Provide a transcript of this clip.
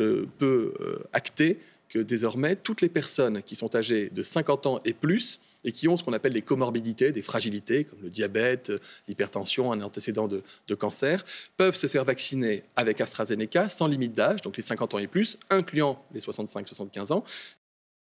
je peux euh, acter que désormais, toutes les personnes qui sont âgées de 50 ans et plus et qui ont ce qu'on appelle des comorbidités, des fragilités, comme le diabète, l'hypertension, un antécédent de, cancer, peuvent se faire vacciner avec AstraZeneca sans limite d'âge, donc les 50 ans et plus, incluant les 65-75 ans,